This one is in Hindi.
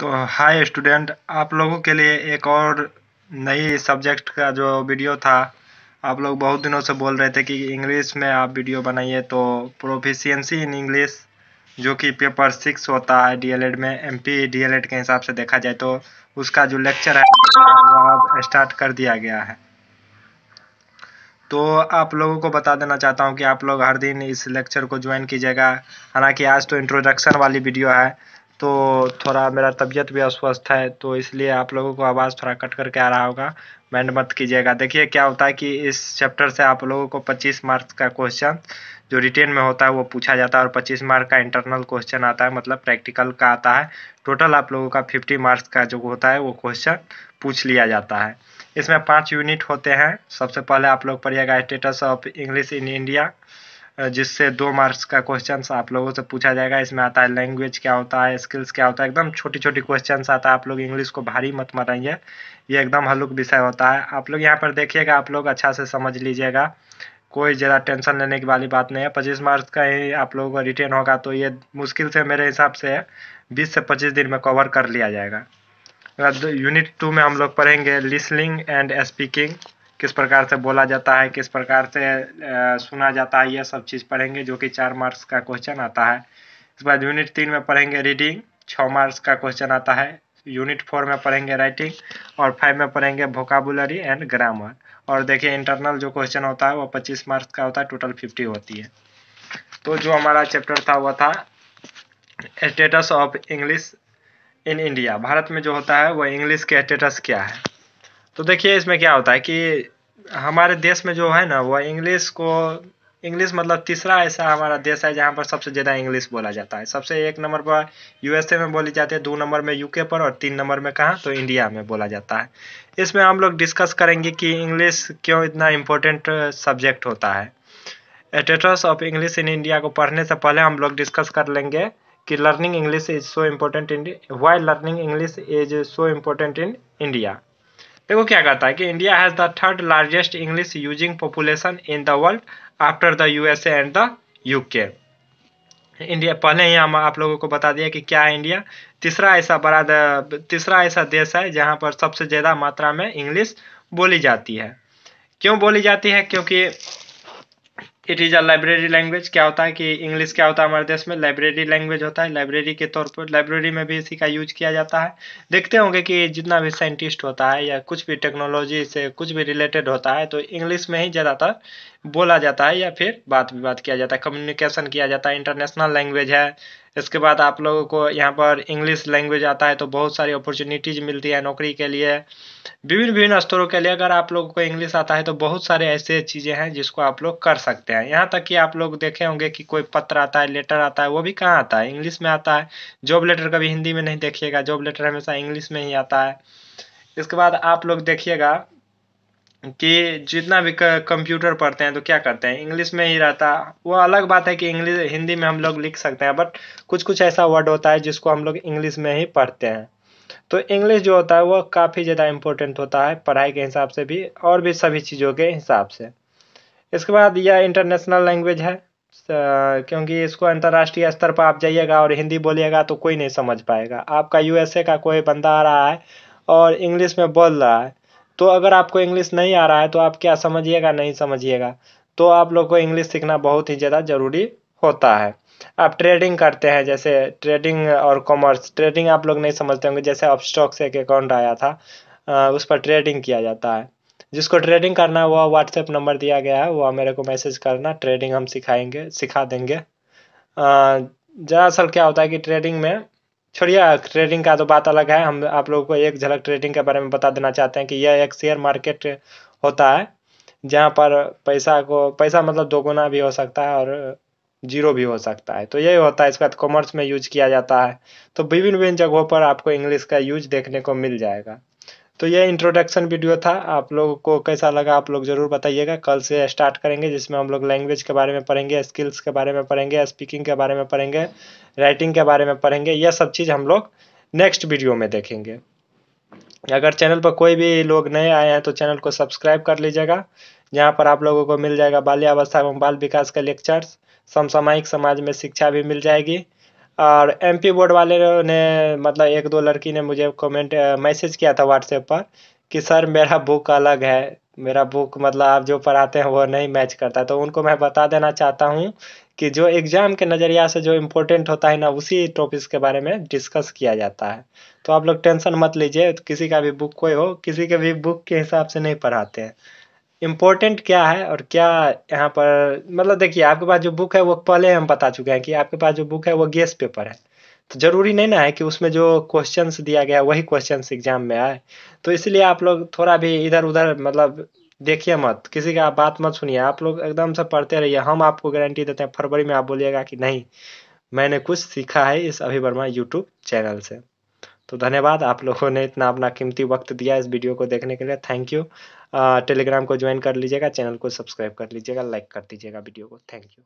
तो हाय स्टूडेंट आप लोगों के लिए एक और नई सब्जेक्ट का जो वीडियो था आप लोग बहुत दिनों से बोल रहे थे कि इंग्लिश में आप वीडियो बनाइए तो प्रोफिशियंसी इन इंग्लिश जो कि पेपर सिक्स होता है डीएलएड में एमपी डीएलएड के हिसाब से देखा जाए तो उसका जो लेक्चर है वो अब स्टार्ट कर दिया गया है तो आप लोगों को बता देना चाहता हूँ कि आप लोग हर दिन इस लेक्चर को ज्वाइन कीजिएगा हालांकि आज तो इंट्रोडक्शन वाली वीडियो है तो थोड़ा मेरा तबीयत भी अस्वस्थ है तो इसलिए आप लोगों को आवाज़ थोड़ा कट करके आ रहा होगा माइंड मत कीजिएगा देखिए क्या होता है कि इस चैप्टर से आप लोगों को 25 मार्क्स का क्वेश्चन जो रिटेन में होता है वो पूछा जाता है और 25 मार्क का इंटरनल क्वेश्चन आता है मतलब प्रैक्टिकल का आता है टोटल आप लोगों का फिफ्टी मार्क्स का जो होता है वो क्वेश्चन पूछ लिया जाता है इसमें पाँच यूनिट होते हैं सबसे पहले आप लोग पढ़िएगा status of English in India जिससे दो मार्क्स का क्वेश्चन आप लोगों से पूछा जाएगा इसमें आता है लैंग्वेज क्या होता है स्किल्स क्या होता है एकदम छोटी छोटी क्वेश्चन आता है आप लोग इंग्लिश को भारी मत मनाइए ये एकदम हल्क विषय होता है आप लोग यहाँ पर देखिएगा आप लोग अच्छा से समझ लीजिएगा कोई ज़्यादा टेंशन लेने की वाली बात नहीं है पच्चीस मार्क्स का ही आप लोगों का रिटर्न होगा तो ये मुश्किल से मेरे हिसाब से बीस से पच्चीस दिन में कवर कर लिया जाएगा यूनिट टू में हम लोग पढ़ेंगे लिसनिंग एंड स्पीकिंग किस प्रकार से बोला जाता है किस प्रकार से सुना जाता है यह सब चीज़ पढ़ेंगे जो कि चार मार्क्स का क्वेश्चन आता है इसके बाद यूनिट तीन में पढ़ेंगे रीडिंग छः मार्क्स का क्वेश्चन आता है यूनिट फोर में पढ़ेंगे राइटिंग और फाइव में पढ़ेंगे वोकाबुलरी एंड ग्रामर और देखिए इंटरनल जो क्वेश्चन होता है वो पच्चीस मार्क्स का होता है टोटल फिफ्टी होती है तो जो हमारा चैप्टर था वह था status of English in India Bharat में जो होता है वह इंग्लिश के स्टेटस क्या है तो देखिए इसमें क्या होता है कि हमारे देश में जो है ना वो इंग्लिश को इंग्लिश मतलब तीसरा ऐसा हमारा देश है जहाँ पर सबसे ज़्यादा इंग्लिश बोला जाता है सबसे एक नंबर पर यूएसए में बोली जाती है दो नंबर में यूके पर और तीन नंबर में कहाँ तो इंडिया में बोला जाता है इसमें हम लोग डिस्कस करेंगे कि इंग्लिश क्यों इतना इम्पोर्टेंट सब्जेक्ट होता है status of English in India को पढ़ने से पहले हम लोग डिस्कस कर लेंगे कि learning English is so important in why learning English is so important in India देखो क्या कहता है कि India has the third largest English using population in the world after the USA and the UK India पहले ही हम आप लोगों को बता दिया कि क्या है इंडिया तीसरा ऐसा बड़ा तीसरा ऐसा देश है जहां पर सबसे ज़्यादा मात्रा में इंग्लिश बोली जाती है क्यों बोली जाती है क्योंकि it is a library language क्या होता है कि इंग्लिश क्या होता है हमारे देश में लाइब्रेरी लैंग्वेज होता है लाइब्रेरी के तौर पर लाइब्रेरी में भी इसी का यूज किया जाता है देखते होंगे कि जितना भी साइंटिस्ट होता है या कुछ भी टेक्नोलॉजी से कुछ भी रिलेटेड होता है तो इंग्लिश में ही ज़्यादातर बोला जाता है या फिर बात विवाद किया जाता है कम्युनिकेशन किया जाता है इंटरनेशनल लैंग्वेज है इसके बाद आप लोगों को यहाँ पर इंग्लिश लैंग्वेज आता है तो बहुत सारी अपॉर्चुनिटीज़ मिलती है नौकरी के लिए विभिन्न विभिन्न स्तरों के लिए अगर आप लोगों को इंग्लिश आता है तो बहुत सारे ऐसे चीज़ें हैं जिसको आप लोग कर सकते हैं यहाँ तक कि आप लोग देखे होंगे कि कोई पत्र आता है लेटर आता है वो भी कहाँ आता है इंग्लिश में आता है जॉब लेटर कभी हिंदी में नहीं देखिएगा जॉब लेटर हमेशा इंग्लिश में ही आता है इसके बाद आप लोग देखिएगा कि जितना भी कंप्यूटर पढ़ते हैं तो क्या करते हैं इंग्लिश में ही रहता वो अलग बात है कि इंग्लिश हिंदी में हम लोग लिख सकते हैं बट कुछ कुछ ऐसा वर्ड होता है जिसको हम लोग इंग्लिश में ही पढ़ते हैं तो इंग्लिश जो होता है वो काफ़ी ज़्यादा इम्पोर्टेंट होता है पढ़ाई के हिसाब से भी और भी सभी चीज़ों के हिसाब से इसके बाद यह इंटरनेशनल लैंग्वेज है क्योंकि इसको अंतर्राष्ट्रीय स्तर पर आप जाइएगा और हिंदी बोलिएगा तो कोई नहीं समझ पाएगा आपका यूएसए का कोई बंदा आ रहा है और इंग्लिश में बोल रहा है तो अगर आपको इंग्लिश नहीं आ रहा है तो आप क्या समझिएगा नहीं समझिएगा तो आप लोग को इंग्लिश सीखना बहुत ही ज़्यादा ज़रूरी होता है आप ट्रेडिंग करते हैं जैसे ट्रेडिंग और कॉमर्स ट्रेडिंग आप लोग नहीं समझते होंगे जैसे अब स्टॉक से एक अकाउंट आया था उस पर ट्रेडिंग किया जाता है जिसको ट्रेडिंग करना है वह व्हाट्सएप नंबर दिया गया है वह मेरे को मैसेज करना ट्रेडिंग हम सिखाएंगे सिखा देंगे दरअसल क्या होता है कि ट्रेडिंग में छोड़िए ट्रेडिंग का तो बात अलग है हम आप लोगों को एक झलक ट्रेडिंग के बारे में बता देना चाहते हैं कि यह एक शेयर मार्केट होता है जहाँ पर पैसा को पैसा मतलब दोगुना भी हो सकता है और जीरो भी हो सकता है तो यही होता है इसके बाद कॉमर्स में यूज किया जाता है तो विभिन्न विभिन्न जगहों पर आपको इंग्लिश का यूज देखने को मिल जाएगा तो ये इंट्रोडक्शन वीडियो था आप लोग को कैसा लगा आप लोग ज़रूर बताइएगा कल से स्टार्ट करेंगे जिसमें हम लोग लैंग्वेज के बारे में पढ़ेंगे स्किल्स के बारे में पढ़ेंगे स्पीकिंग के बारे में पढ़ेंगे राइटिंग के बारे में पढ़ेंगे यह सब चीज़ हम लोग नेक्स्ट वीडियो में देखेंगे अगर चैनल पर कोई भी लोग नए आए हैं तो चैनल को सब्सक्राइब कर लीजिएगा जहाँ पर आप लोगों को मिल जाएगा बाल्यावस्था एवं बाल विकास का लेक्चर्स समसामयिक समाज में शिक्षा भी मिल जाएगी और एमपी बोर्ड वाले ने मतलब एक दो लड़की ने मुझे कमेंट मैसेज किया था व्हाट्सएप पर कि सर मेरा बुक अलग है मेरा बुक मतलब आप जो पढ़ाते हैं वो नहीं मैच करता तो उनको मैं बता देना चाहता हूँ कि जो एग्ज़ाम के नज़रिया से जो इम्पोर्टेंट होता है ना उसी टॉपिक्स के बारे में डिस्कस किया जाता है तो आप लोग टेंशन मत लीजिए किसी का भी बुक कोई हो किसी के भी बुक के हिसाब से नहीं पढ़ाते हैं इम्पोर्टेंट क्या है और क्या यहाँ पर मतलब देखिए आपके पास जो बुक है वो पहले हम बता चुके हैं कि आपके पास जो बुक है वो गेस पेपर है तो जरूरी नहीं ना है कि उसमें जो क्वेश्चंस दिया गया वही क्वेश्चंस एग्जाम में आए तो इसलिए आप लोग थोड़ा भी इधर उधर मतलब देखिए मत किसी का बात मत सुनिए आप लोग एकदम से पढ़ते रहिए हम आपको गारंटी देते हैं फरवरी में आप बोलिएगा कि नहीं मैंने कुछ सीखा है इस अभी वर्मा यूट्यूब चैनल से तो धन्यवाद आप लोगों ने इतना अपना कीमती वक्त दिया इस वीडियो को देखने के लिए थैंक यू टेलीग्राम को ज्वाइन कर लीजिएगा चैनल को सब्सक्राइब कर लीजिएगा लाइक कर दीजिएगा वीडियो को थैंक यू